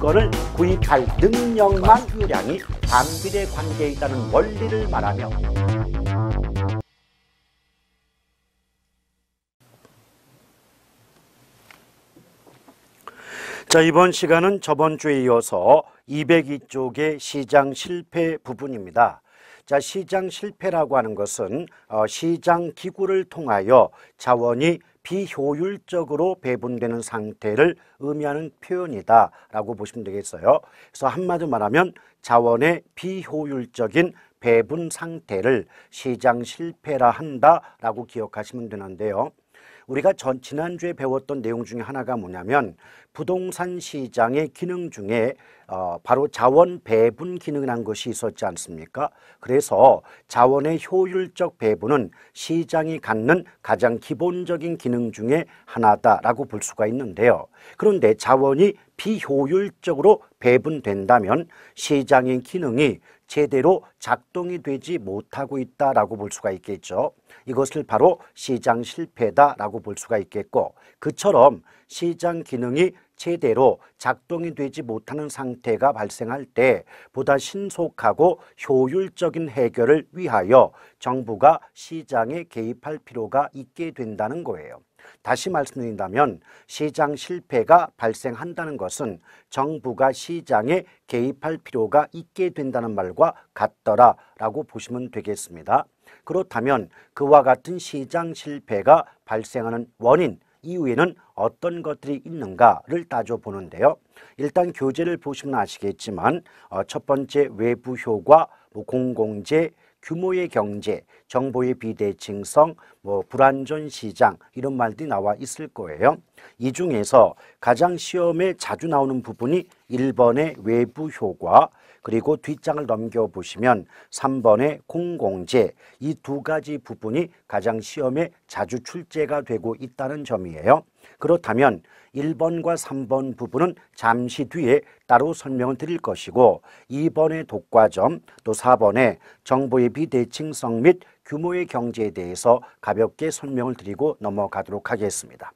물건을 구입할 능력만 효량이 반비례 관계에 있다는 원리를 말하며 자 이번 시간은 저번 주에 이어서 202쪽의 시장 실패 부분입니다. 자 시장 실패라고 하는 것은 어, 시장 기구를 통하여 자원이 비효율적으로 배분되는 상태를 의미하는 표현이다라고 보시면 되겠어요. 그래서 한마디 말하면 자원의 비효율적인 배분 상태를 시장 실패라 한다라고 기억하시면 되는데요. 우리가 전, 지난주에 배웠던 내용 중에 하나가 뭐냐면 부동산 시장의 기능 중에 어, 바로 자원 배분 기능이라는 것이 있었지 않습니까? 그래서 자원의 효율적 배분은 시장이 갖는 가장 기본적인 기능 중에 하나다라고 볼 수가 있는데요. 그런데 자원이 비효율적으로 배분된다면 시장의 기능이 제대로 작동이 되지 못하고 있다라고 볼 수가 있겠죠. 이것을 바로 시장 실패다라고 볼 수가 있겠고 그처럼 시장 기능이 제대로 작동이 되지 못하는 상태가 발생할 때 보다 신속하고 효율적인 해결을 위하여 정부가 시장에 개입할 필요가 있게 된다는 거예요. 다시 말씀드린다면 시장 실패가 발생한다는 것은 정부가 시장에 개입할 필요가 있게 된다는 말과 같더라라고 보시면 되겠습니다. 그렇다면 그와 같은 시장 실패가 발생하는 원인 이후에는 어떤 것들이 있는가를 따져보는데요. 일단 교재를 보시면 아시겠지만 어, 첫 번째 외부 효과, 뭐 공공재, 규모의 경제, 정보의 비대칭성, 뭐 불안전 시장 이런 말들이 나와 있을 거예요. 이 중에서 가장 시험에 자주 나오는 부분이 일번의 외부 효과, 그리고 뒷장을 넘겨보시면 3번의 공공재 이 두 가지 부분이 가장 시험에 자주 출제가 되고 있다는 점이에요. 그렇다면 1번과 3번 부분은 잠시 뒤에 따로 설명을 드릴 것이고 2번의 독과점 또 4번의 정보의 비대칭성 및 규모의 경제에 대해서 가볍게 설명을 드리고 넘어가도록 하겠습니다.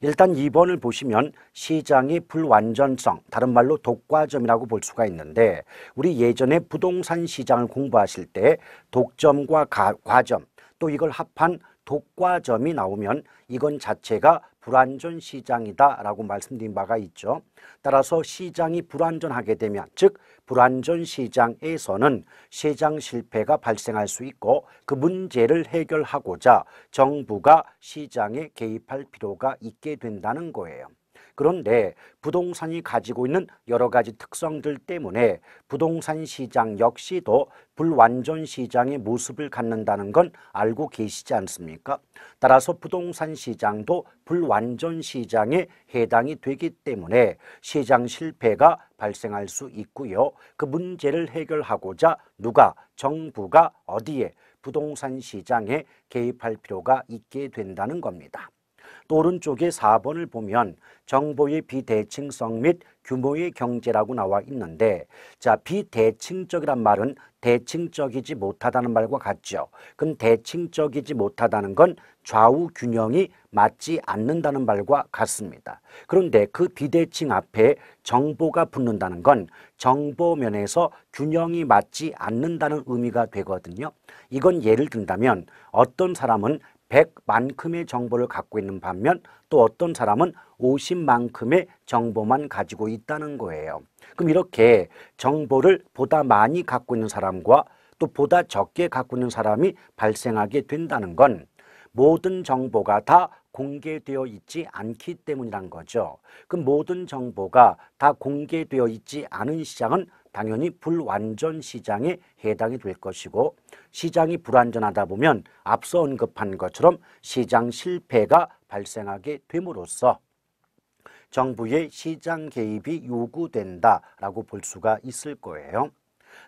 일단 2번을 보시면 시장의 불완전성, 다른 말로 독과점이라고 볼 수가 있는데 우리 예전에 부동산 시장을 공부하실 때 독점과 가, 과점, 또 이걸 합한 독과점이 나오면 이건 자체가 불완전 시장이다라고 말씀드린 바가 있죠. 따라서 시장이 불완전하게 되면 즉 불완전 시장에서는 시장 실패가 발생할 수 있고 그 문제를 해결하고자 정부가 시장에 개입할 필요가 있게 된다는 거예요. 그런데 부동산이 가지고 있는 여러 가지 특성들 때문에 부동산 시장 역시도 불완전 시장의 모습을 갖는다는 건 알고 계시지 않습니까? 따라서 부동산 시장도 불완전 시장에 해당이 되기 때문에 시장 실패가 발생할 수 있고요. 그 문제를 해결하고자 누가 정부가 어디에 부동산 시장에 개입할 필요가 있게 된다는 겁니다. 또 오른쪽에 4번을 보면 정보의 비대칭성 및 규모의 경제라고 나와 있는데 자 비대칭적이란 말은 대칭적이지 못하다는 말과 같죠. 그럼 대칭적이지 못하다는 건 좌우 균형이 맞지 않는다는 말과 같습니다. 그런데 그 비대칭 앞에 정보가 붙는다는 건 정보면에서 균형이 맞지 않는다는 의미가 되거든요. 이건 예를 든다면 어떤 사람은 100만큼의 정보를 갖고 있는 반면 또 어떤 사람은 50만큼의 정보만 가지고 있다는 거예요. 그럼 이렇게 정보를 보다 많이 갖고 있는 사람과 또 보다 적게 갖고 있는 사람이 발생하게 된다는 건 모든 정보가 다 공개되어 있지 않기 때문이란 거죠. 그 모든 정보가 다 공개되어 있지 않은 시장은 당연히 불완전 시장에 해당이 될 것이고 시장이 불완전하다 보면 앞서 언급한 것처럼 시장 실패가 발생하게 됨으로써 정부의 시장 개입이 요구된다라고 볼 수가 있을 거예요.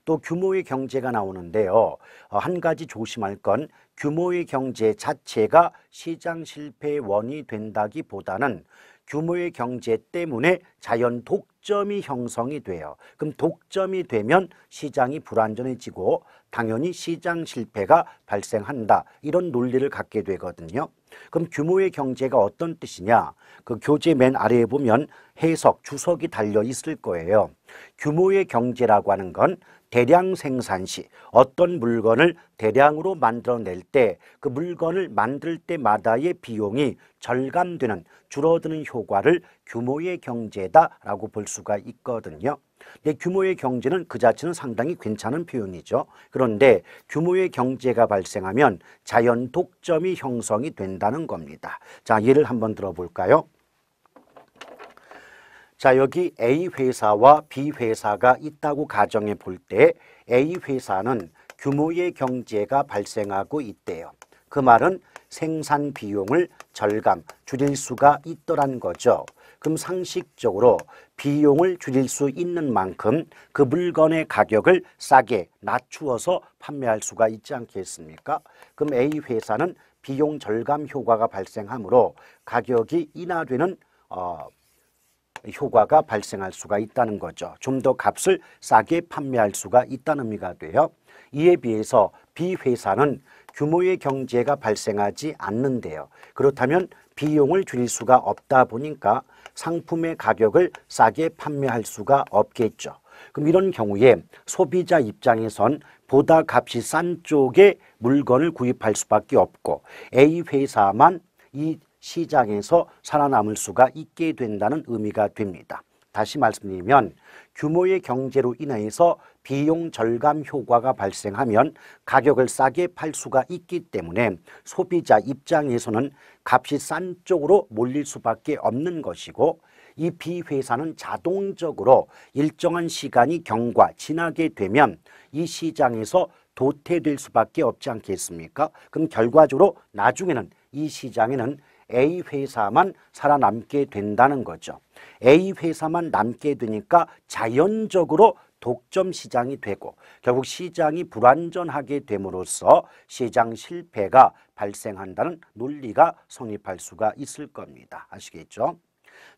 또 규모의 경제가 나오는데요. 어, 한 가지 조심할 건 규모의 경제 자체가 시장 실패의 원이 된다기보다는 규모의 경제 때문에 자연 독 독점이 형성이 돼요. 그럼 독점이 되면 시장이 불안전해지고 당연히 시장 실패가 발생한다. 이런 논리를 갖게 되거든요. 그럼 규모의 경제가 어떤 뜻이냐? 그 교재 맨 아래에 보면 해석, 주석이 달려 있을 거예요. 규모의 경제라고 하는 건 대량 생산 시 어떤 물건을 대량으로 만들어낼 때 그 물건을 만들 때마다의 비용이 절감되는 줄어드는 효과를 규모의 경제다라고 볼 수가 있거든요. 근데 네, 규모의 경제는 그 자체는 상당히 괜찮은 표현이죠. 그런데 규모의 경제가 발생하면 자연 독점이 형성이 된다는 겁니다. 자, 예를 한번 들어볼까요? 자 여기 A 회사와 B 회사가 있다고 가정해 볼 때 A 회사는 규모의 경제가 발생하고 있대요. 그 말은 생산 비용을 절감, 줄일 수가 있더란 거죠. 그럼 상식적으로 비용을 줄일 수 있는 만큼 그 물건의 가격을 싸게 낮추어서 판매할 수가 있지 않겠습니까? 그럼 A 회사는 비용 절감 효과가 발생하므로 가격이 인하되는 어, 효과가 발생할 수가 있다는 거죠. 좀 더 값을 싸게 판매할 수가 있다는 의미가 돼요. 이에 비해서 비회사는 규모의 경제가 발생하지 않는데요. 그렇다면 비용을 줄일 수가 없다 보니까 상품의 가격을 싸게 판매할 수가 없겠죠. 그럼 이런 경우에 소비자 입장에선 보다 값이 싼 쪽에 물건을 구입할 수밖에 없고 A 회사만 이 시장에서 살아남을 수가 있게 된다는 의미가 됩니다. 다시 말씀드리면 규모의 경제로 인해서 비용 절감 효과가 발생하면 가격을 싸게 팔 수가 있기 때문에 소비자 입장에서는 값이 싼 쪽으로 몰릴 수밖에 없는 것이고 이 비회사는 자동적으로 일정한 시간이 경과 지나게 되면 이 시장에서 도태될 수밖에 없지 않겠습니까? 그럼 결과적으로 나중에는 이 시장에는 A 회사만 살아남게 된다는 거죠. A 회사만 남게 되니까 자연적으로 독점 시장이 되고 결국 시장이 불완전하게 됨으로써 시장 실패가 발생한다는 논리가 성립할 수가 있을 겁니다. 아시겠죠?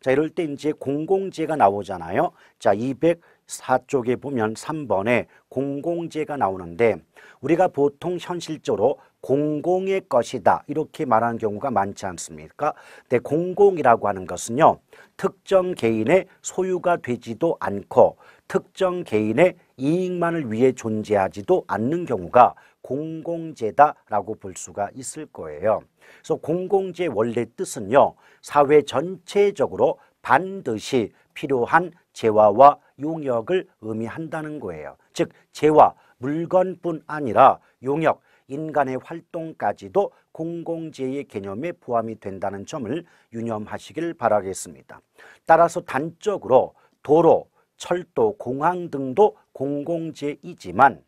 자 이럴 때 이제 공공재가 나오잖아요. 자 204쪽에 보면 3번에 공공재가 나오는데 우리가 보통 현실적으로 공공의 것이다 이렇게 말하는 경우가 많지 않습니까? 근데 공공이라고 하는 것은요 특정 개인의 소유가 되지도 않고 특정 개인의 이익만을 위해 존재하지도 않는 경우가 공공재다라고 볼 수가 있을 거예요. 그래서 공공재 원래 뜻은요 사회 전체적으로 반드시 필요한 재화와 용역을 의미한다는 거예요. 즉 재화 물건뿐 아니라 용역 인간의 활동까지도 공공재의 개념에 포함이 된다는 점을 유념하시길 바라겠습니다. 따라서 단적으로 도로, 철도, 공항 등도 공공재이지만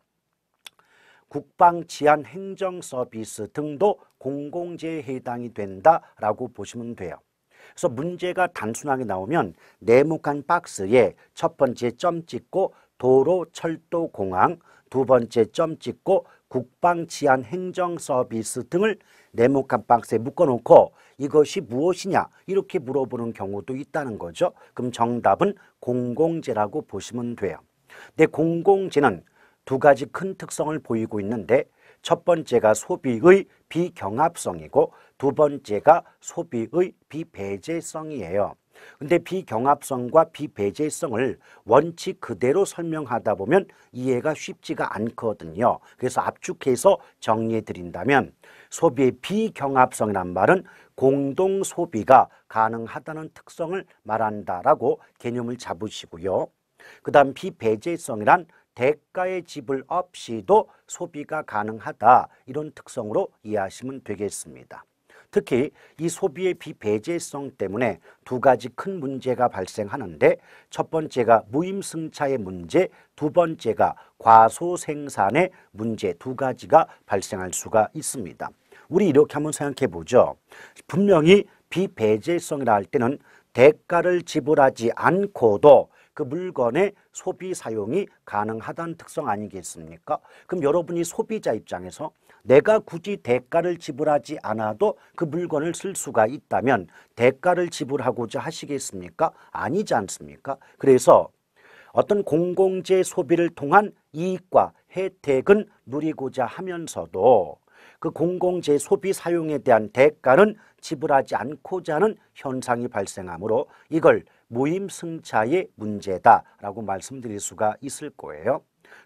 국방 치안 행정 서비스 등도 공공재에 해당이 된다라고 보시면 돼요. 그래서 문제가 단순하게 나오면 네모칸 박스에 첫 번째 점 찍고 도로, 철도, 공항, 두 번째 점 찍고 국방 치안 행정 서비스 등을 네모칸 박스에 묶어놓고 이것이 무엇이냐 이렇게 물어보는 경우도 있다는 거죠. 그럼 정답은 공공재라고 보시면 돼요. 근데 네, 공공재는 두 가지 큰 특성을 보이고 있는데 첫 번째가 소비의 비경합성이고 두 번째가 소비의 비배제성이에요. 근데 비경합성과 비배제성을 원칙 그대로 설명하다 보면 이해가 쉽지가 않거든요. 그래서 압축해서 정리해 드린다면 소비의 비경합성이란 말은 공동 소비가 가능하다는 특성을 말한다라고 개념을 잡으시고요. 그 다음 비배제성이란 대가의 지불 없이도 소비가 가능하다 이런 특성으로 이해하시면 되겠습니다. 특히 이 소비의 비배제성 때문에 두 가지 큰 문제가 발생하는데 첫 번째가 무임승차의 문제, 두 번째가 과소생산의 문제 두 가지가 발생할 수가 있습니다. 우리 이렇게 한번 생각해 보죠. 분명히 비배제성이라 할 때는 대가를 지불하지 않고도 그 물건의 소비 사용이 가능하다는 특성 아니겠습니까? 그럼 여러분이 소비자 입장에서 내가 굳이 대가를 지불하지 않아도 그 물건을 쓸 수가 있다면 대가를 지불하고자 하시겠습니까? 아니지 않습니까? 그래서 어떤 공공재 소비를 통한 이익과 혜택은 누리고자 하면서도 그 공공재 소비 사용에 대한 대가는 지불하지 않고자 하는 현상이 발생하므로 이걸 모임승차의 문제다라고 말씀드릴 수가 있을 거예요.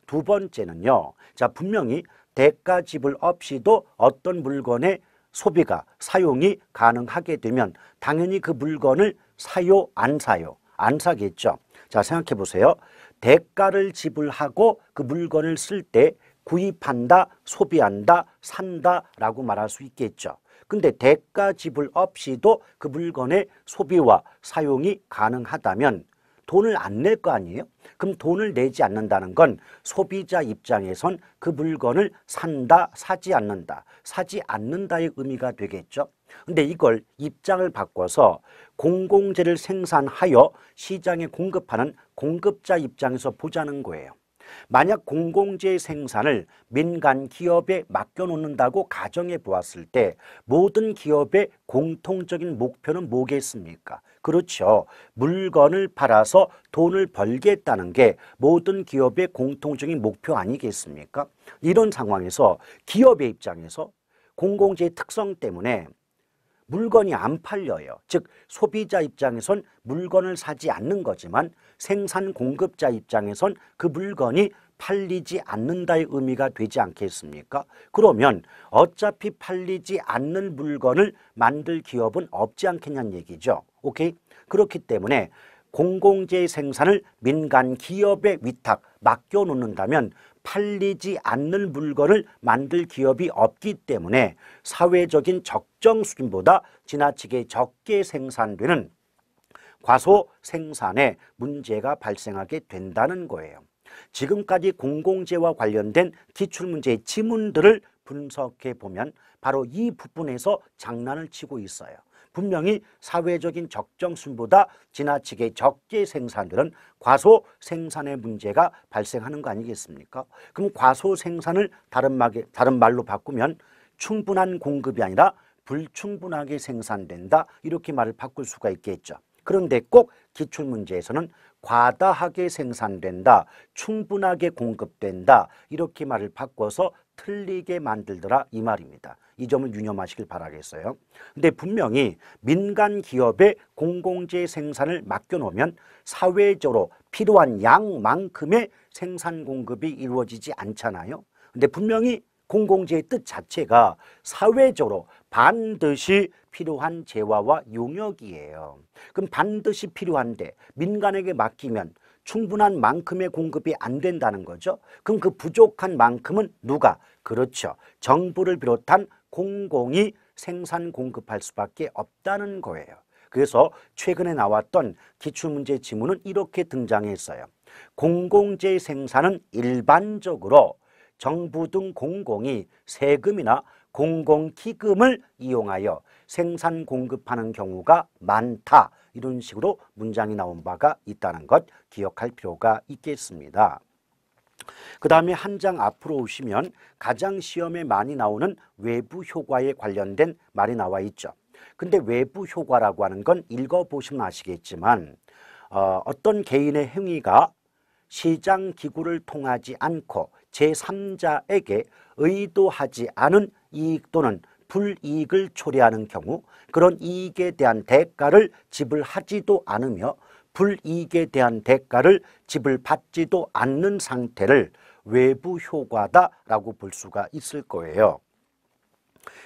두 번째는요. 자 분명히 대가 지불 없이도 어떤 물건의 소비가 사용이 가능하게 되면 당연히 그 물건을 사요 안 사요 안 사겠죠. 자 생각해 보세요. 대가를 지불하고 그 물건을 쓸 때 구입한다, 소비한다, 산다라고 말할 수 있겠죠. 근데 대가 지불 없이도 그 물건의 소비와 사용이 가능하다면 돈을 안 낼 거 아니에요? 그럼 돈을 내지 않는다는 건 소비자 입장에선 그 물건을 산다, 사지 않는다, 사지 않는다의 의미가 되겠죠. 근데 이걸 입장을 바꿔서 공공재를 생산하여 시장에 공급하는 공급자 입장에서 보자는 거예요. 만약 공공재 생산을 민간 기업에 맡겨놓는다고 가정해 보았을 때 모든 기업의 공통적인 목표는 뭐겠습니까? 그렇죠. 물건을 팔아서 돈을 벌겠다는 게 모든 기업의 공통적인 목표 아니겠습니까? 이런 상황에서 기업의 입장에서 공공재의 특성 때문에 물건이 안 팔려요. 즉 소비자 입장에선 물건을 사지 않는 거지만 생산 공급자 입장에선 그 물건이 팔리지 않는다의 의미가 되지 않겠습니까? 그러면 어차피 팔리지 않는 물건을 만들 기업은 없지 않겠냐는 얘기죠. 오케이? 그렇기 때문에 공공재의 생산을 민간 기업에 위탁 맡겨놓는다면 팔리지 않는 물건을 만들 기업이 없기 때문에 사회적인 적정 수준보다 지나치게 적게 생산되는 과소 생산에 문제가 발생하게 된다는 거예요. 지금까지 공공재와 관련된 기출문제의 지문들을 분석해 보면 바로 이 부분에서 장난을 치고 있어요. 분명히 사회적인 적정순보다 지나치게 적게 생산되는 과소 생산의 문제가 발생하는 거 아니겠습니까? 그럼 과소 생산을 다른, 말 다른 말로 바꾸면 충분한 공급이 아니라 불충분하게 생산된다 이렇게 말을 바꿀 수가 있겠죠. 그런데 꼭 기출문제에서는 과다하게 생산된다, 충분하게 공급된다 이렇게 말을 바꿔서 틀리게 만들더라 이 말입니다. 이 점을 유념하시길 바라겠어요. 근데 분명히 민간 기업의 공공재 생산을 맡겨놓으면 사회적으로 필요한 양만큼의 생산 공급이 이루어지지 않잖아요. 근데 분명히 공공재의 뜻 자체가 사회적으로 반드시 필요한 재화와 용역이에요. 그럼 반드시 필요한데 민간에게 맡기면 충분한 만큼의 공급이 안 된다는 거죠. 그럼 그 부족한 만큼은 누가? 그렇죠. 정부를 비롯한 공공이 생산 공급할 수밖에 없다는 거예요. 그래서 최근에 나왔던 기출문제 지문은 이렇게 등장했어요. 공공재 생산은 일반적으로 정부 등 공공이 세금이나 공공기금을 이용하여 생산 공급하는 경우가 많다. 이런 식으로 문장이 나온 바가 있다는 것 기억할 필요가 있겠습니다. 그 다음에 한 장 앞으로 오시면 가장 시험에 많이 나오는 외부 효과에 관련된 말이 나와 있죠. 근데 외부 효과라고 하는 건 읽어보시면 아시겠지만 어, 어떤 개인의 행위가 시장 기구를 통하지 않고 제3자에게 의도하지 않은 이익 또는 불이익을 초래하는 경우 그런 이익에 대한 대가를 지불하지도 않으며 불이익에 대한 대가를 지불받지도 않는 상태를 외부 효과다라고 볼 수가 있을 거예요.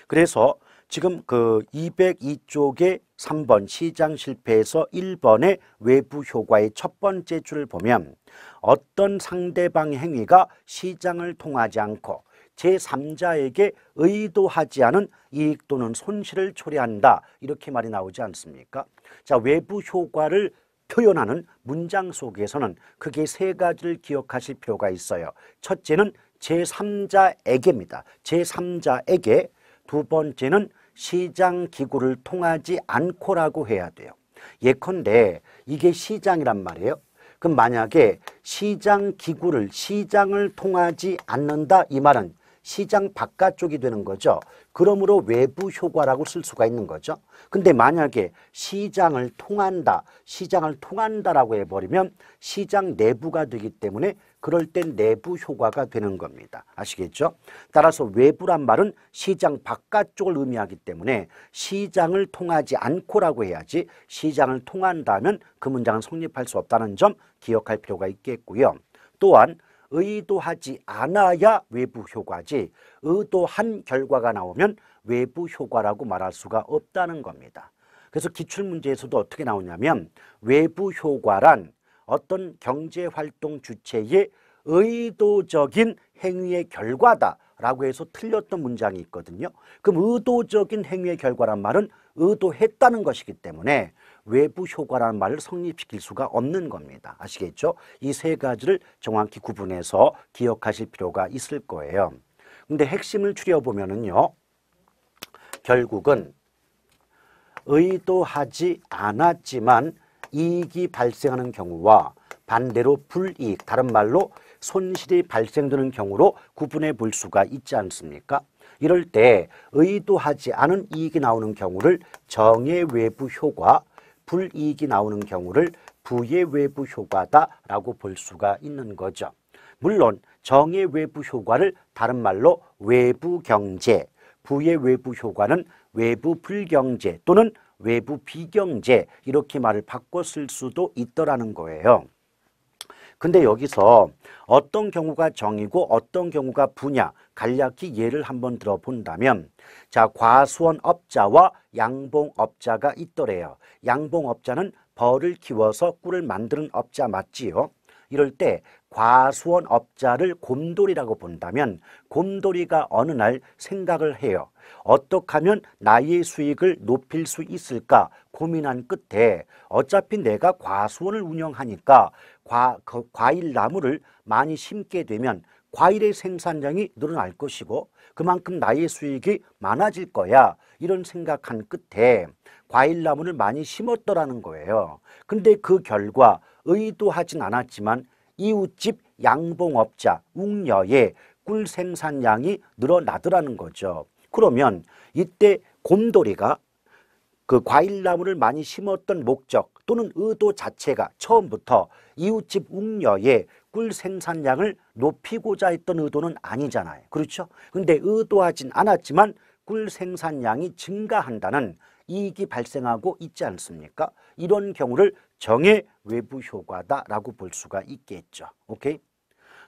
그래서 지금 그 202쪽에 3번 시장 실패에서 1번의 외부 효과의 첫 번째 줄을 보면 어떤 상대방 행위가 시장을 통하지 않고 제3자에게 의도하지 않은 이익 또는 손실을 초래한다 이렇게 말이 나오지 않습니까? 자 외부 효과를 표현하는 문장 속에서는 그게세 가지를 기억하실 필요가 있어요. 첫째는 제3자에게입니다. 제3자에게 두 번째는 시장 기구를 통하지 않고라고 해야 돼요. 예컨대 이게 시장이란 말이에요. 그럼 만약에 시장 기구를 시장을 통하지 않는다 이 말은 시장 바깥쪽이 되는 거죠. 그러므로 외부 효과라고 쓸 수가 있는 거죠. 근데 만약에 시장을 통한다, 시장을 통한다라고 해버리면 시장 내부가 되기 때문에 그럴 땐 내부 효과가 되는 겁니다. 아시겠죠? 따라서 외부란 말은 시장 바깥쪽을 의미하기 때문에 시장을 통하지 않고라고 해야지 시장을 통한다면 그 문장은 성립할 수 없다는 점 기억할 필요가 있겠고요. 또한 의도하지 않아야 외부 효과지 의도한 결과가 나오면 외부 효과라고 말할 수가 없다는 겁니다. 그래서 기출문제에서도 어떻게 나오냐면 외부 효과란 어떤 경제활동 주체의 의도적인 행위의 결과다 라고 해서 틀렸던 문장이 있거든요. 그럼 의도적인 행위의 결과란 말은 의도했다는 것이기 때문에 외부 효과라는 말을 성립시킬 수가 없는 겁니다. 아시겠죠? 이 세 가지를 정확히 구분해서 기억하실 필요가 있을 거예요. 근데 핵심을 추려보면요 결국은 의도하지 않았지만 이익이 발생하는 경우와 반대로 불이익, 다른 말로 손실이 발생되는 경우로 구분해 볼 수가 있지 않습니까? 이럴 때 의도하지 않은 이익이 나오는 경우를 정의 외부 효과, 불이익이 나오는 경우를 부의 외부 효과다라고 볼 수가 있는 거죠. 물론 정의 외부 효과를 다른 말로 외부 경제, 부의 외부 효과는 외부 불경제 또는 외부 비경제 이렇게 말을 바꿔 쓸 수도 있더라는 거예요. 근데 여기서 어떤 경우가 정이고 어떤 경우가 부냐 간략히 예를 한번 들어본다면 자 과수원업자와 양봉업자가 있더래요. 양봉업자는 벌을 키워서 꿀을 만드는 업자 맞지요? 이럴 때 과수원업자를 곰돌이라고 본다면 곰돌이가 어느 날 생각을 해요. 어떻게 하면 나의 수익을 높일 수 있을까 고민한 끝에 어차피 내가 과수원을 운영하니까 과, 그 과일 나무를 많이 심게 되면 과일의 생산량이 늘어날 것이고 그만큼 나의 수익이 많아질 거야 이런 생각한 끝에 과일 나무를 많이 심었더라는 거예요 근데 그 결과 의도하진 않았지만 이웃집 양봉업자 웅녀의 꿀 생산량이 늘어나더라는 거죠 그러면 이때 곰돌이가 그 과일나무를 많이 심었던 목적 또는 의도 자체가 처음부터 이웃집 웅녀의 꿀 생산량을 높이고자 했던 의도는 아니잖아요. 그렇죠? 근데 의도하진 않았지만 꿀 생산량이 증가한다는 이익이 발생하고 있지 않습니까? 이런 경우를 정의 외부 효과다라고 볼 수가 있겠죠. 오케이?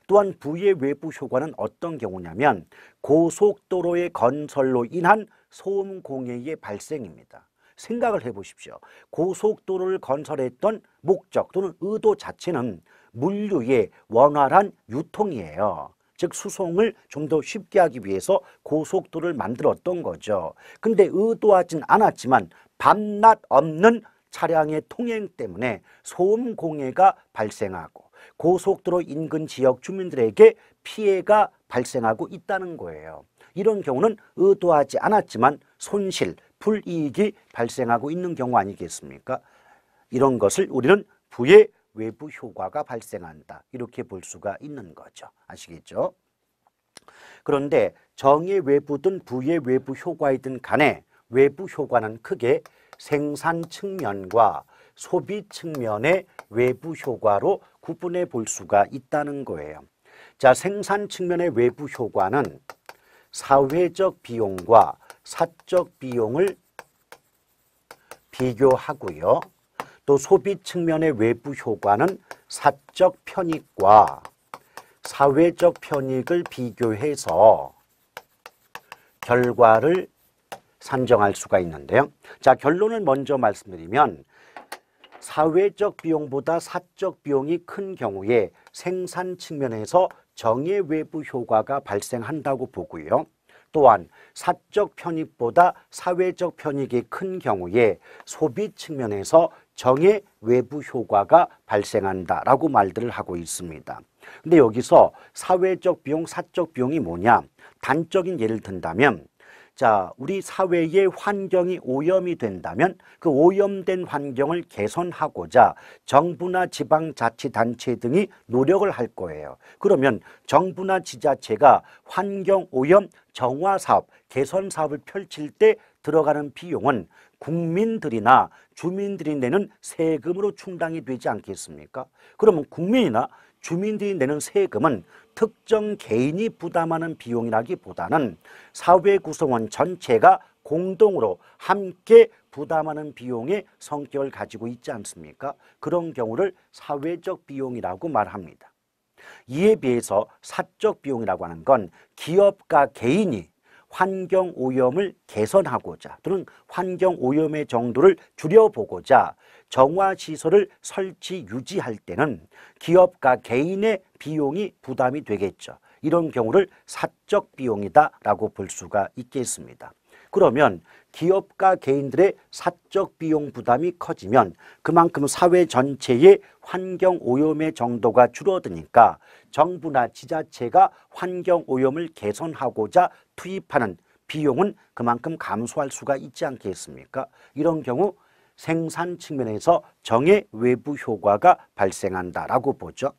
또한 부의 외부 효과는 어떤 경우냐면 고속도로의 건설로 인한 소음 공해의 발생입니다. 생각을 해보십시오. 고속도로를 건설했던 목적 또는 의도 자체는 물류의 원활한 유통이에요. 즉 수송을 좀 더 쉽게 하기 위해서 고속도를 만들었던 거죠. 근데 의도하진 않았지만 밤낮 없는 차량의 통행 때문에 소음 공해가 발생하고 고속도로 인근 지역 주민들에게 피해가 발생하고 있다는 거예요. 이런 경우는 의도하지 않았지만 손실, 불이익이 발생하고 있는 경우 아니겠습니까? 이런 것을 우리는 부의 외부 효과가 발생한다. 이렇게 볼 수가 있는 거죠. 아시겠죠? 그런데 정의 외부든 부의 외부 효과이든 간에 외부 효과는 크게 생산 측면과 소비 측면의 외부 효과로 구분해 볼 수가 있다는 거예요. 자, 생산 측면의 외부 효과는 사회적 비용과 사적 비용을 비교하고요. 또 소비 측면의 외부 효과는 사적 편익과 사회적 편익을 비교해서 결과를 산정할 수가 있는데요. 자, 결론을 먼저 말씀드리면 사회적 비용보다 사적 비용이 큰 경우에 생산 측면에서 정의 외부 효과가 발생한다고 보고요. 또한 사적 편익보다 사회적 편익이 큰 경우에 소비 측면에서 정의 외부 효과가 발생한다라고 말들을 하고 있습니다. 근데 여기서 사회적 비용, 사적 비용이 뭐냐? 단적인 예를 든다면 자, 우리 사회의 환경이 오염이 된다면 그 오염된 환경을 개선하고자 정부나 지방자치단체 등이 노력을 할 거예요. 그러면 정부나 지자체가 환경 오염 정화 사업, 개선 사업을 펼칠 때 들어가는 비용은 국민들이나 주민들이 내는 세금으로 충당이 되지 않겠습니까? 그러면 국민이나 주민들이 내는 세금은 특정 개인이 부담하는 비용이라기보다는 사회 구성원 전체가 공동으로 함께 부담하는 비용의 성격을 가지고 있지 않습니까? 그런 경우를 사회적 비용이라고 말합니다. 이에 비해서 사적 비용이라고 하는 건 기업과 개인이 환경 오염을 개선하고자 또는 환경 오염의 정도를 줄여보고자 정화 시설을 설치 유지할 때는 기업과 개인의 비용이 부담이 되겠죠. 이런 경우를 사적 비용이다라고 볼 수가 있겠습니다. 그러면 기업과 개인들의 사적 비용 부담이 커지면 그만큼 사회 전체의 환경 오염의 정도가 줄어드니까 정부나 지자체가 환경 오염을 개선하고자 투입하는 비용은 그만큼 감소할 수가 있지 않겠습니까? 이런 경우 생산 측면에서 정의 외부 효과가 발생한다라고 보죠.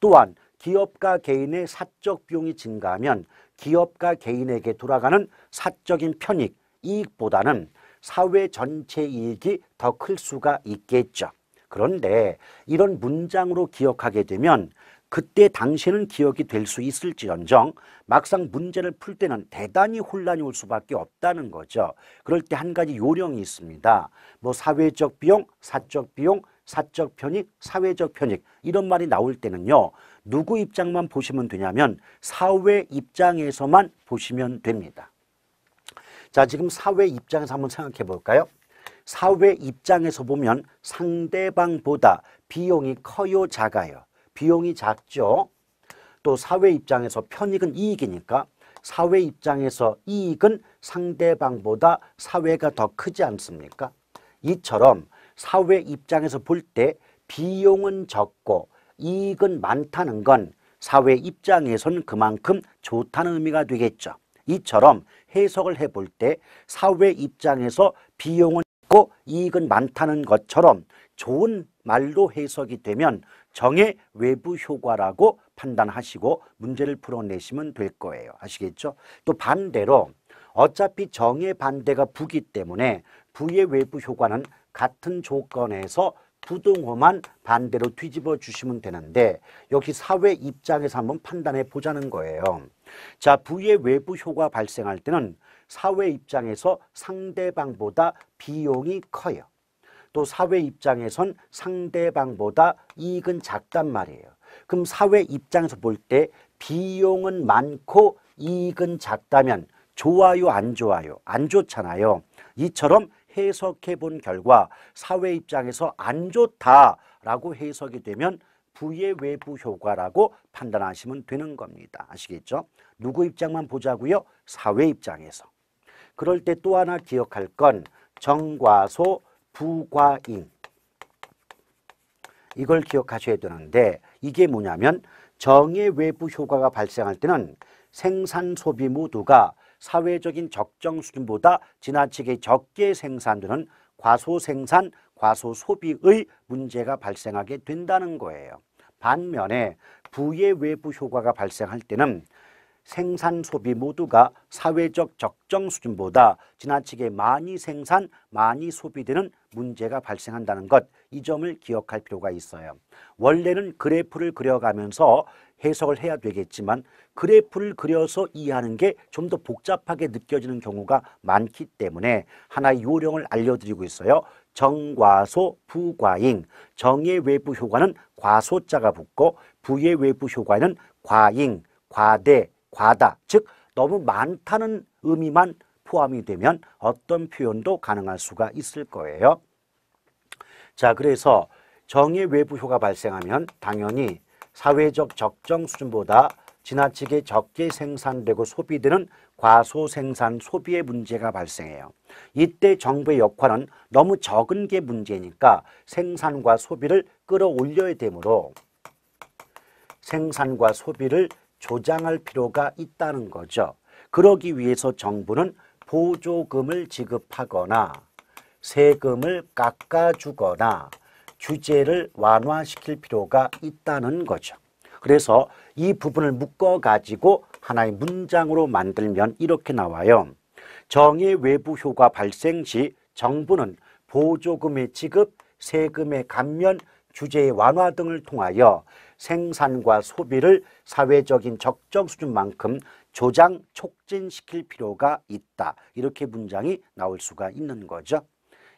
또한 기업과 개인의 사적 비용이 증가하면 기업과 개인에게 돌아가는 사적인 편익, 이익보다는 사회 전체 이익이 더 클 수가 있겠죠. 그런데 이런 문장으로 기억하게 되면 그때 당시에는 기억이 될 수 있을지언정 막상 문제를 풀 때는 대단히 혼란이 올 수밖에 없다는 거죠. 그럴 때 한 가지 요령이 있습니다. 뭐 사회적 비용, 사적 비용, 사적 편익, 사회적 편익 이런 말이 나올 때는요. 누구 입장만 보시면 되냐면 사회 입장에서만 보시면 됩니다. 자 지금 사회 입장에서 한번 생각해 볼까요? 사회 입장에서 보면 상대방보다 비용이 커요 작아요. 비용이 작죠. 또 사회 입장에서 편익은 이익이니까 사회 입장에서 이익은 상대방보다 사회가 더 크지 않습니까? 이처럼 사회 입장에서 볼 때 비용은 적고 이익은 많다는 건 사회 입장에선 그만큼 좋다는 의미가 되겠죠. 이처럼 해석을 해 볼 때 사회 입장에서 비용은 적고 이익은 많다는 것처럼 좋은 말로 해석이 되면 정의 외부 효과라고 판단하시고 문제를 풀어내시면 될 거예요. 아시겠죠? 또 반대로 어차피 정의 반대가 부기 때문에 부의 외부 효과는 같은 조건에서 부등호만 반대로 뒤집어 주시면 되는데 여기 사회 입장에서 한번 판단해 보자는 거예요. 자, 부의 외부 효과 발생할 때는 사회 입장에서 상대방보다 비용이 커요. 또 사회 입장에선 상대방보다 이익은 작단 말이에요. 그럼 사회 입장에서 볼 때 비용은 많고 이익은 작다면 좋아요 안 좋아요 안 좋잖아요. 이처럼 해석해 본 결과 사회 입장에서 안 좋다라고 해석이 되면 부의 외부 효과라고 판단하시면 되는 겁니다. 아시겠죠? 누구 입장만 보자고요? 사회 입장에서. 그럴 때 또 하나 기억할 건 정과소 부과인 이걸 기억하셔야 되는데 이게 뭐냐면 정의 외부 효과가 발생할 때는 생산 소비 모두가 사회적인 적정 수준보다 지나치게 적게 생산되는 과소 생산, 과소 소비의 문제가 발생하게 된다는 거예요. 반면에 부의 외부 효과가 발생할 때는 생산 소비 모두가 사회적 적정 수준보다 지나치게 많이 생산 많이 소비되는 문제가 발생한다는 것 이 점을 기억할 필요가 있어요 원래는 그래프를 그려가면서 해석을 해야 되겠지만 그래프를 그려서 이해하는 게 좀 더 복잡하게 느껴지는 경우가 많기 때문에 하나의 요령을 알려드리고 있어요 정과소 부과잉 정의 외부 효과는 과소자가 붙고 부의 외부 효과는 과잉 과대 과다, 즉 너무 많다는 의미만 포함이 되면 어떤 표현도 가능할 수가 있을 거예요. 자, 그래서 정의 외부 효가 발생하면 당연히 사회적 적정 수준보다 지나치게 적게 생산되고 소비되는 과소생산 소비의 문제가 발생해요. 이때 정부의 역할은 너무 적은 게 문제니까 생산과 소비를 끌어올려야 되므로 생산과 소비를 조장할 필요가 있다는 거죠. 그러기 위해서 정부는 보조금을 지급하거나 세금을 깎아주거나 규제를 완화시킬 필요가 있다는 거죠. 그래서 이 부분을 묶어가지고 하나의 문장으로 만들면 이렇게 나와요. 정의 외부 효과 발생 시 정부는 보조금의 지급, 세금의 감면, 규제의 완화 등을 통하여 생산과 소비를 사회적인 적정 수준만큼 조장, 촉진시킬 필요가 있다. 이렇게 문장이 나올 수가 있는 거죠.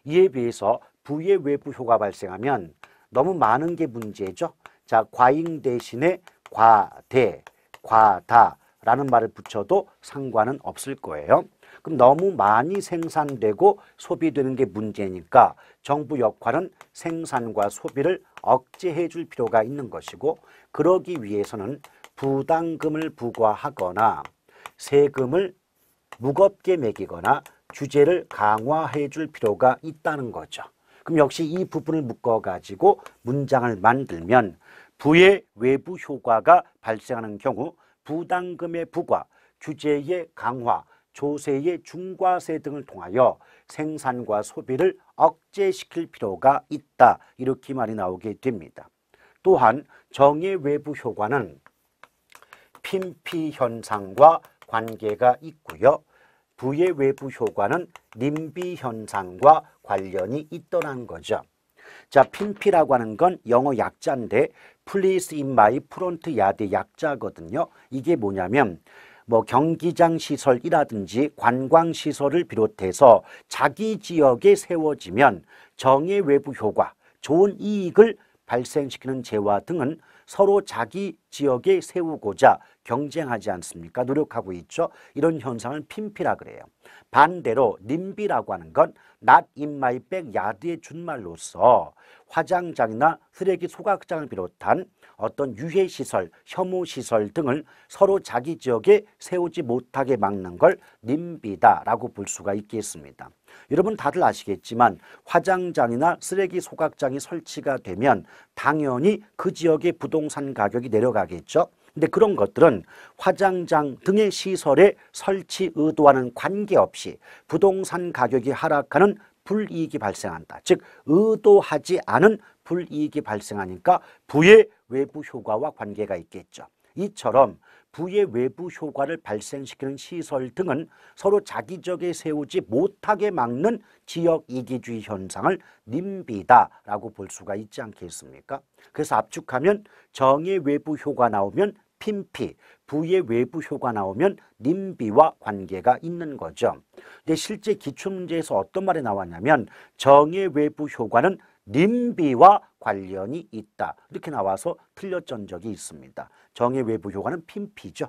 이에 비해서 부의 외부 효과 발생하면 너무 많은 게 문제죠. 자, 과잉 대신에 과대, 과다라는 말을 붙여도 상관은 없을 거예요. 그럼 너무 많이 생산되고 소비되는 게 문제니까 정부 역할은 생산과 소비를 억제해 줄 필요가 있는 것이고 그러기 위해서는 부담금을 부과하거나 세금을 무겁게 매기거나 규제를 강화해 줄 필요가 있다는 거죠. 그럼 역시 이 부분을 묶어가지고 문장을 만들면 부의 외부 효과가 발생하는 경우 부담금의 부과, 규제의 강화, 조세의 중과세 등을 통하여 생산과 소비를 억제시킬 필요가 있다 이렇게 말이 나오게 됩니다. 또한 정의 외부 효과는 핀피 현상과 관계가 있고요. 부의 외부 효과는 님비 현상과 관련이 있더란 거죠. 자, 핀피라고 하는 건 영어 약자인데 플리스 인 마이 프론트 야드 약자거든요. 이게 뭐냐면 뭐 경기장 시설이라든지 관광 시설을 비롯해서 자기 지역에 세워지면 정의 외부 효과, 좋은 이익을 발생시키는 재화 등은 서로 자기 지역에 세우고자 경쟁하지 않습니까? 노력하고 있죠. 이런 현상을 핀피라 그래요. 반대로 님비라고 하는 건 not in my bag 야드의 준말로서 화장장이나 쓰레기 소각장을 비롯한 어떤 유해시설, 혐오시설 등을 서로 자기 지역에 세우지 못하게 막는 걸 님비다라고 볼 수가 있겠습니다. 여러분 다들 아시겠지만 화장장이나 쓰레기 소각장이 설치가 되면 당연히 그 지역의 부동산 가격이 내려가겠죠. 근데 그런 것들은 화장장 등의 시설에 설치 의도와는 관계없이 부동산 가격이 하락하는 불이익이 발생한다. 즉 의도하지 않은 불이익이 발생하니까 부의 외부 효과와 관계가 있겠죠. 이처럼 부의 외부 효과를 발생시키는 시설 등은 서로 자기적에 세우지 못하게 막는 지역 이기주의 현상을 님비다라고 볼 수가 있지 않겠습니까? 그래서 압축하면 정의 외부 효과 나오면 핀피, 부의 외부 효과 나오면 님비와 관계가 있는 거죠. 근데 실제 기출문제에서 어떤 말이 나왔냐면 정의 외부 효과는 님비와 관련이 있다. 이렇게 나와서 틀렸던 적이 있습니다. 정의 외부 효과는 핀피죠.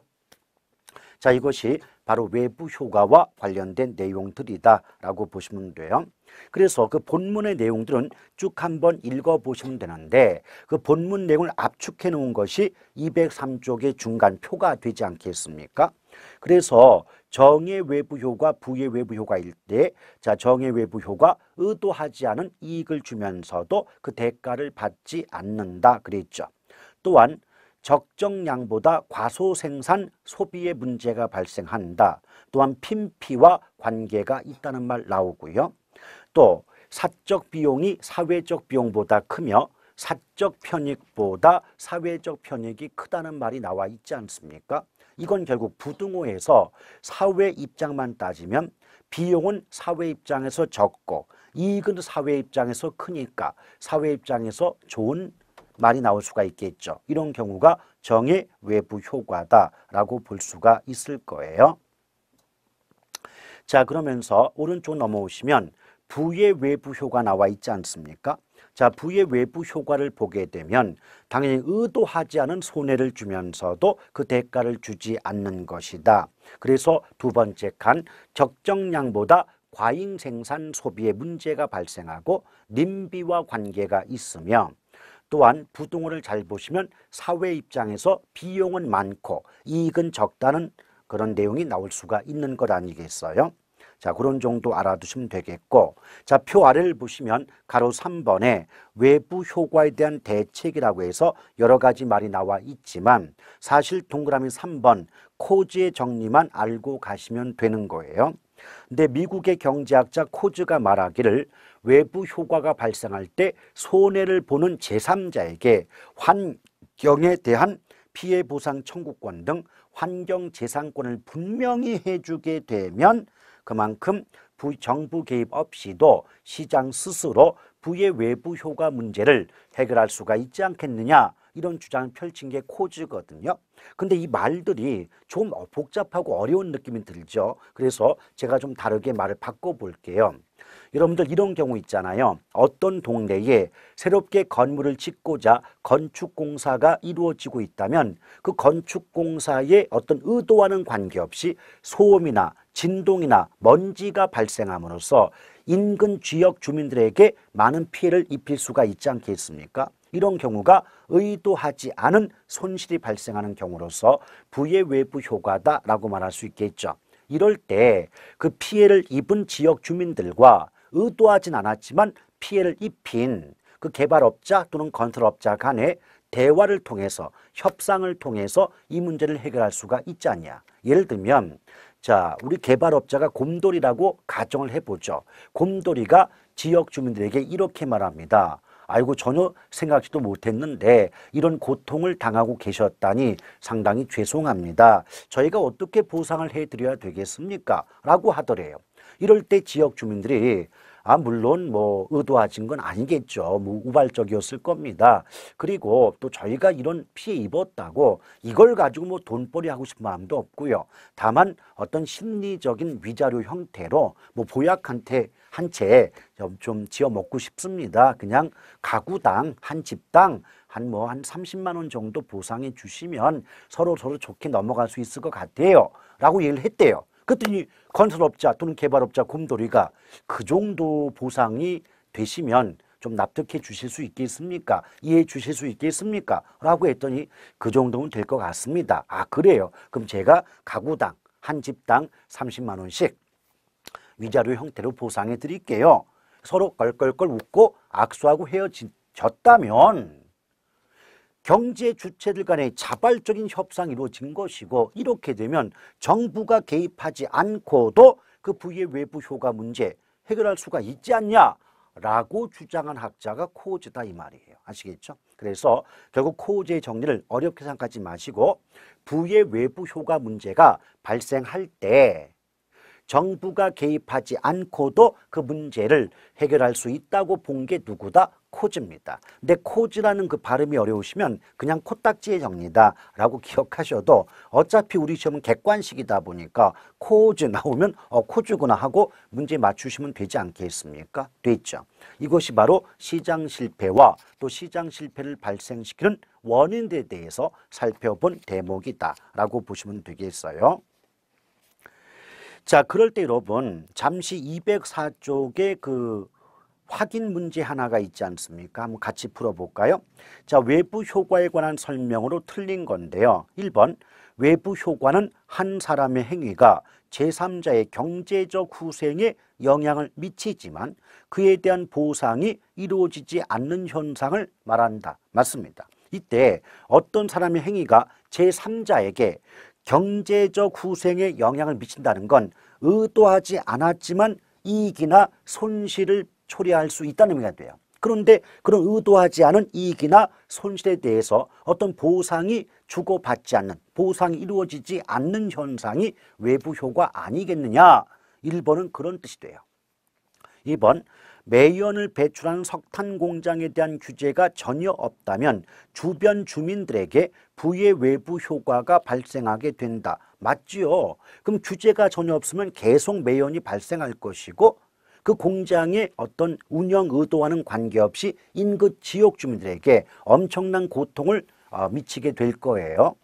자, 이것이 바로 외부 효과와 관련된 내용들이다라고 보시면 돼요. 그래서 그 본문의 내용들은 쭉 한번 읽어보시면 되는데 그 본문 내용을 압축해 놓은 것이 203쪽의 중간 표가 되지 않겠습니까? 그래서 정의 외부 효과, 부의 외부 효과일 때, 자, 정의 외부 효과, 의도하지 않은 이익을 주면서도 그 대가를 받지 않는다. 그랬죠. 또한 적정량보다 과소 생산 소비의 문제가 발생한다. 또한 핀피와 관계가 있다는 말 나오고요. 또 사적 비용이 사회적 비용보다 크며 사적 편익보다 사회적 편익이 크다는 말이 나와 있지 않습니까? 이건 결국 부등호에서 사회 입장만 따지면 비용은 사회 입장에서 적고 이익은 사회 입장에서 크니까 사회 입장에서 좋은 말이 나올 수가 있겠죠. 이런 경우가 정의 외부 효과다라고 볼 수가 있을 거예요. 자 그러면서 오른쪽 넘어오시면 부의 외부 효과 나와 있지 않습니까? 자, 부의 외부 효과를 보게 되면 당연히 의도하지 않은 손해를 주면서도 그 대가를 주지 않는 것이다. 그래서 두 번째 칸 적정량보다 과잉 생산 소비에 문제가 발생하고 님비와 관계가 있으며 또한 부동호를 잘 보시면 사회 입장에서 비용은 많고 이익은 적다는 그런 내용이 나올 수가 있는 것 아니겠어요? 자 그런 정도 알아두시면 되겠고 자 표 아래를 보시면 가로 3번에 외부 효과에 대한 대책이라고 해서 여러 가지 말이 나와 있지만 사실 동그라미 3번 코즈의 정리만 알고 가시면 되는 거예요. 근데 미국의 경제학자 코즈가 말하기를 외부 효과가 발생할 때 손해를 보는 제3자에게 환경에 대한 피해 보상 청구권 등 환경 재산권을 분명히 해주게 되면 그만큼 부, 정부 개입 없이도 시장 스스로 부의 외부 효과 문제를 해결할 수가 있지 않겠느냐 이런 주장을 펼친 게 코즈거든요. 근데 이 말들이 좀 복잡하고 어려운 느낌이 들죠. 그래서 제가 좀 다르게 말을 바꿔볼게요. 여러분들 이런 경우 있잖아요. 어떤 동네에 새롭게 건물을 짓고자 건축공사가 이루어지고 있다면 그 건축공사의 어떤 의도와는 관계없이 소음이나 진동이나 먼지가 발생함으로써 인근 지역 주민들에게 많은 피해를 입힐 수가 있지 않겠습니까? 이런 경우가 의도하지 않은 손실이 발생하는 경우로서 부의 외부 효과다라고 말할 수 있겠죠. 이럴 때 그 피해를 입은 지역 주민들과 의도하진 않았지만 피해를 입힌 그 개발업자 또는 건설업자 간에 대화를 통해서 협상을 통해서 이 문제를 해결할 수가 있지 않냐. 예를 들면 자, 우리 개발업자가 곰돌이라고 가정을 해보죠. 곰돌이가 지역 주민들에게 이렇게 말합니다. 아이고 전혀 생각지도 못했는데 이런 고통을 당하고 계셨다니 상당히 죄송합니다. 저희가 어떻게 보상을 해드려야 되겠습니까? 라고 하더래요. 이럴 때 지역 주민들이 아, 물론 뭐 의도하신 건 아니겠죠. 뭐 우발적이었을 겁니다. 그리고 또 저희가 이런 피해 입었다고 이걸 가지고 뭐 돈벌이 하고 싶은 마음도 없고요. 다만 어떤 심리적인 위자료 형태로 뭐 보약한테 한 채 좀 지어 먹고 싶습니다. 그냥 가구당 한 집당 한 뭐 한3 0만원 정도 보상해 주시면 서로 서로 좋게 넘어갈 수 있을 것 같아요. 라고 얘기를 했대요. 그랬더니 건설업자 또는 개발업자 곰돌이가 그 정도 보상이 되시면 좀 납득해 주실 수 있겠습니까? 이해해 주실 수 있겠습니까? 라고 했더니 그 정도면 될 것 같습니다. 아 그래요? 그럼 제가 가구당 한 집당 30만 원씩 위자료 형태로 보상해 드릴게요. 서로 껄껄껄 웃고 악수하고 헤어졌다면 경제 주체들 간의 자발적인 협상이 이루어진 것이고 이렇게 되면 정부가 개입하지 않고도 그 부의 외부 효과 문제 해결할 수가 있지 않냐라고 주장한 학자가 코오즈다 이 말이에요. 아시겠죠? 그래서 결국 코오즈의 정리를 어렵게 생각하지 마시고 부의 외부 효과 문제가 발생할 때 정부가 개입하지 않고도 그 문제를 해결할 수 있다고 본 게 누구다? 코즈입니다. 근데 코즈라는 그 발음이 어려우시면 그냥 코딱지의 정리다 라고 기억하셔도 어차피 우리 시험은 객관식이다 보니까 코즈 나오면 어 코즈구나 하고 문제 맞추시면 되지 않겠습니까? 됐죠. 이것이 바로 시장 실패와 또 시장 실패를 발생시키는 원인에 대해서 살펴본 대목이다 라고 보시면 되겠어요. 자 그럴 때 여러분 잠시 2 0 4쪽에그 확인 문제 하나가 있지 않습니까? 한번 같이 풀어볼까요? 자, 외부 효과에 관한 설명으로 틀린 건데요. 1번 외부 효과는 한 사람의 행위가 제3자의 경제적 후생에 영향을 미치지만 그에 대한 보상이 이루어지지 않는 현상을 말한다. 맞습니다. 이때 어떤 사람의 행위가 제3자에게 경제적 후생에 영향을 미친다는 건 의도하지 않았지만 이익이나 손실을 초래할 수 있다는 의미가 돼요. 그런데 그런 의도하지 않은 이익이나 손실에 대해서 어떤 보상이 주고받지 않는 보상이 이루어지지 않는 현상이 외부 효과 아니겠느냐 1번은 그런 뜻이 돼요 2번 매연을 배출하는 석탄 공장에 대한 규제가 전혀 없다면 주변 주민들에게 부의 외부 효과가 발생하게 된다 맞지요 그럼 규제가 전혀 없으면 계속 매연이 발생할 것이고 그 공장의 어떤 운영 의도와는 관계없이 인근 지역 주민들에게 엄청난 고통을 어, 미치게 될 거예요.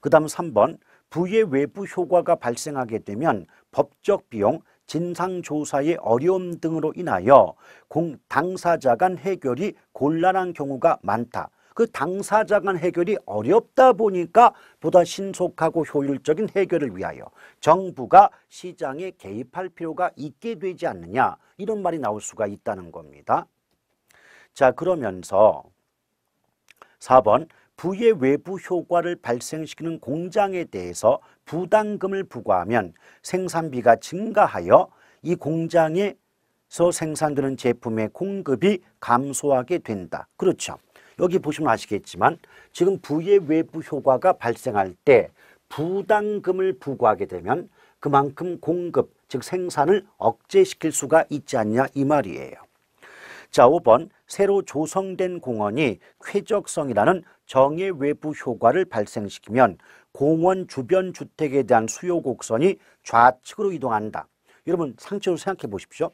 그 다음 3번 부의 외부 효과가 발생하게 되면 법적 비용, 진상조사의 어려움 등으로 인하여 공, 당사자 간 해결이 곤란한 경우가 많다. 그 당사자 간 해결이 어렵다 보니까 보다 신속하고 효율적인 해결을 위하여 정부가 시장에 개입할 필요가 있게 되지 않느냐 이런 말이 나올 수가 있다는 겁니다. 자 그러면서 4번 부의 외부 효과를 발생시키는 공장에 대해서 부담금을 부과하면 생산비가 증가하여 이 공장에서 생산되는 제품의 공급이 감소하게 된다. 그렇죠. 여기 보시면 아시겠지만 지금 부의 외부 효과가 발생할 때 부담금을 부과하게 되면 그만큼 공급 즉 생산을 억제시킬 수가 있지 않냐 이 말이에요. 자 5번 새로 조성된 공원이 쾌적성이라는 정의 외부 효과를 발생시키면 공원 주변 주택에 대한 수요 곡선이 좌측으로 이동한다. 여러분 상체로 생각해 보십시오.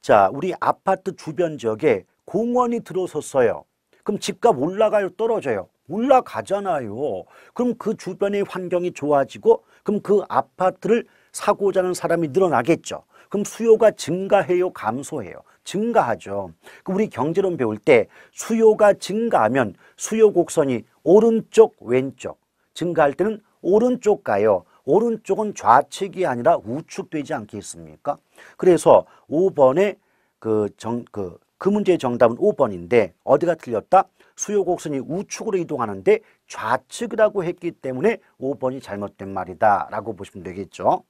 자, 우리 아파트 주변 지역에 공원이 들어섰어요. 그럼 집값 올라가요 떨어져요? 올라가잖아요. 그럼 그 주변의 환경이 좋아지고 그럼 그 아파트를 사고자 하는 사람이 늘어나겠죠. 그럼 수요가 증가해요 감소해요? 증가하죠. 우리 경제론 배울 때 수요가 증가하면 수요 곡선이 오른쪽 왼쪽 증가할 때는 오른쪽 가요. 오른쪽은 좌측이 아니라 우측되지 않겠습니까? 그래서 5번의 그, 정, 그그 문제의 정답은 5번인데 어디가 틀렸다? 수요 곡선이 우측으로 이동하는데 좌측이라고 했기 때문에 5번이 잘못된 말이다 라고 보시면 되겠죠.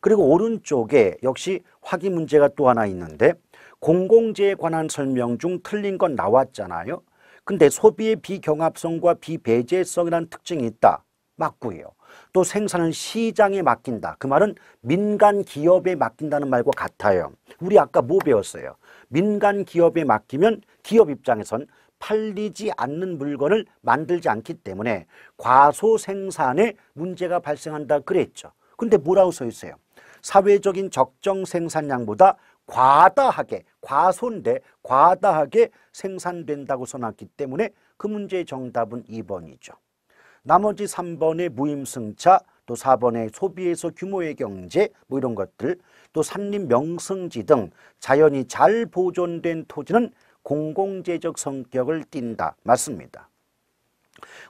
그리고 오른쪽에 역시 확인 문제가 또 하나 있는데 공공재에 관한 설명 중 틀린 건 나왔잖아요. 근데 소비의 비경합성과 비배제성이라는 특징이 있다. 맞고요. 또 생산은 시장에 맡긴다. 그 말은 민간 기업에 맡긴다는 말과 같아요. 우리 아까 뭐 배웠어요? 민간 기업에 맡기면 기업 입장에선 팔리지 않는 물건을 만들지 않기 때문에 과소 생산에 문제가 발생한다 그랬죠. 근데 뭐라고 써 있어요? 사회적인 적정 생산량보다 과다하게 과소인데 과다하게 생산된다고 써놨기 때문에 그 문제의 정답은 2번이죠. 나머지 3번의 무임승차, 또 4번의 소비에서 규모의 경제 뭐 이런 것들, 또 산림 명승지 등 자연이 잘 보존된 토지는 공공재적 성격을 띈다. 맞습니다.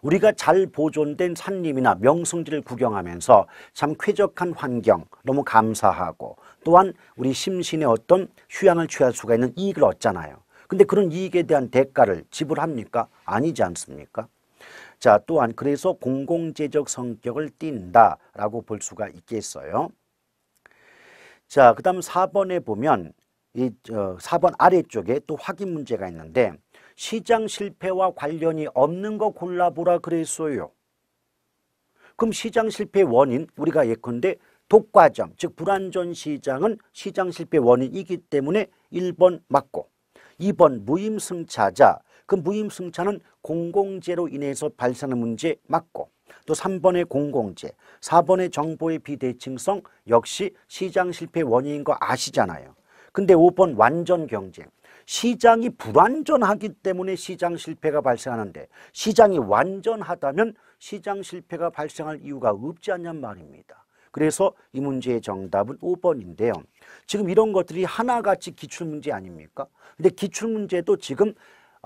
우리가 잘 보존된 산림이나 명승지를 구경하면서 참 쾌적한 환경 너무 감사하고 또한 우리 심신의 어떤 휴양을 취할 수가 있는 이익을 얻잖아요. 근데 그런 이익에 대한 대가를 지불합니까? 아니지 않습니까? 자, 또한 그래서 공공재적 성격을 띈다라고 볼 수가 있겠어요. 자, 그 다음 4번에 보면 이 어, 4번 아래쪽에 또 확인 문제가 있는데 시장 실패와 관련이 없는 거 골라보라 그랬어요. 그럼 시장 실패 원인 우리가 예컨대 독과점 즉 불안전 시장은 시장 실패 원인이기 때문에 1번 맞고 2번 무임승차자 그 무임승차는 공공재로 인해서 발생하는 문제 맞고 또 3번의 공공재, 4번의 정보의 비대칭성 역시 시장 실패 원인인 거 아시잖아요. 근데 5번 완전 경쟁. 시장이 불완전하기 때문에 시장 실패가 발생하는데 시장이 완전하다면 시장 실패가 발생할 이유가 없지 않냔 말입니다. 그래서 이 문제의 정답은 5번인데요. 지금 이런 것들이 하나같이 기출문제 아닙니까? 근데 기출문제도 지금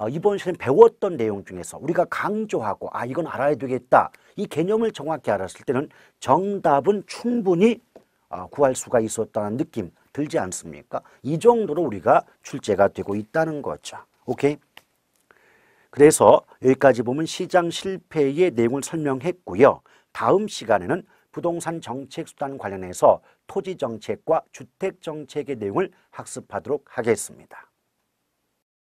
어, 이번 시간에 배웠던 내용 중에서 우리가 강조하고 아 이건 알아야 되겠다 이 개념을 정확히 알았을 때는 정답은 충분히 어, 구할 수가 있었다는 느낌 들지 않습니까? 이 정도로 우리가 출제가 되고 있다는 거죠. 오케이? 그래서 여기까지 보면 시장 실패의 내용을 설명했고요. 다음 시간에는 부동산 정책 수단 관련해서 토지 정책과 주택 정책의 내용을 학습하도록 하겠습니다.